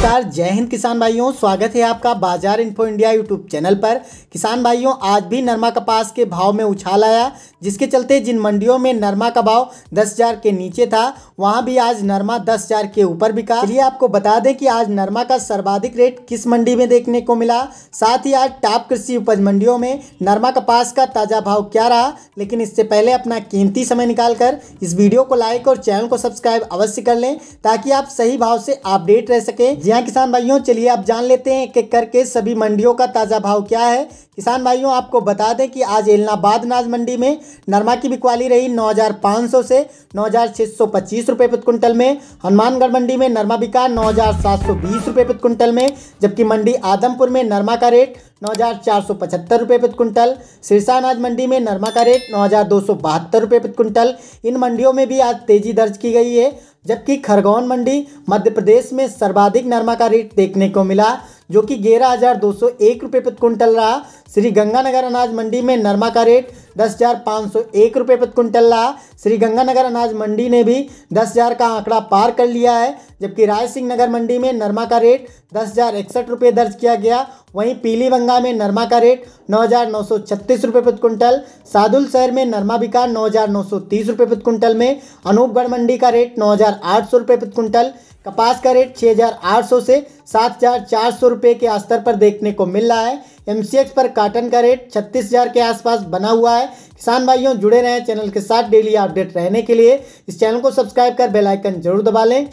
नमस्कार जय हिंद किसान भाइयों स्वागत है आपका बाजार इन्फो इंडिया यूट्यूब चैनल पर किसान भाइयों आज भी नरमा कपास के भाव में उछाल आया जिसके चलते जिन मंडियों में नरमा का भाव दस हज़ार के नीचे था वहां भी आज नरमा दस हज़ार के ऊपर बिका चलिए आपको बता दें कि आज नरमा का सर्वाधिक रेट किस मंडी में देखने को मिला साथ ही आज टाप कृषि उपज मंडियों में नरमा कपास का ताज़ा भाव क्या रहा लेकिन इससे पहले अपना कीमती समय निकाल कर इस वीडियो को लाइक और चैनल को सब्सक्राइब अवश्य कर लें ताकि आप सही भाव से अपडेट रह सकें जी हाँ किसान भाइयों चलिए आप जान लेते हैं एक एक करके सभी मंडियों का ताज़ा भाव क्या है किसान भाइयों आपको बता दें कि आज एलनाबाद अनाज मंडी में नरमा की बिकवाली रही 9,500 से 9,625 रुपए प्रति कुंटल में हनुमानगढ़ मंडी में नरमा बिका 9,720 रुपए प्रति कुंटल में जबकि मंडी आदमपुर में नरमा का रेट नौ हज़ार रुपये प्रति कुंटल सिरसा अनाज मंडी में नरमा का रेट नौ हज़ार रुपये प्रति कुंटल इन मंडियों में भी आज तेज़ी दर्ज की गई है जबकि खरगोन मंडी मध्य प्रदेश में सर्वाधिक नरमा का रेट देखने को मिला जो कि ग्यारह हज़ार दो सौ एक रुपये प्रति क्विंटल रहा श्री गंगानगर अनाज मंडी में नरमा का रेट दस हज़ार पाँच सौ एक रुपये प्रति क्विंटल रहा श्री गंगानगर अनाज मंडी ने भी दस हज़ार का आंकड़ा पार कर लिया है जबकि रायसिंह नगर मंडी में नरमा का रेट दस हज़ार इकसठ रुपये दर्ज किया गया वहीं बंगा में नरमा का रेट नौ हज़ार नौ सौ छत्तीस रुपये प्रति कुंटल सादुल शहर में नरमा बिका नौ हज़ार नौ सौ तीस रुपये प्रति कुंटल में अनूपगढ़ मंडी का रेट नौ हज़ार आठ सौ रुपये प्रति कुंटल कपास का रेट छः हज़ार आठ सौ से सात हज़ार चार सौ रुपये के स्तर पर देखने को मिल रहा है एम पर काटन का रेट छत्तीस हज़ार के आसपास बना हुआ है किसान भाइयों जुड़े रहें चैनल के साथ डेली अपडेट रहने के लिए इस चैनल को सब्सक्राइब कर बेलाइकन जरूर दबा लें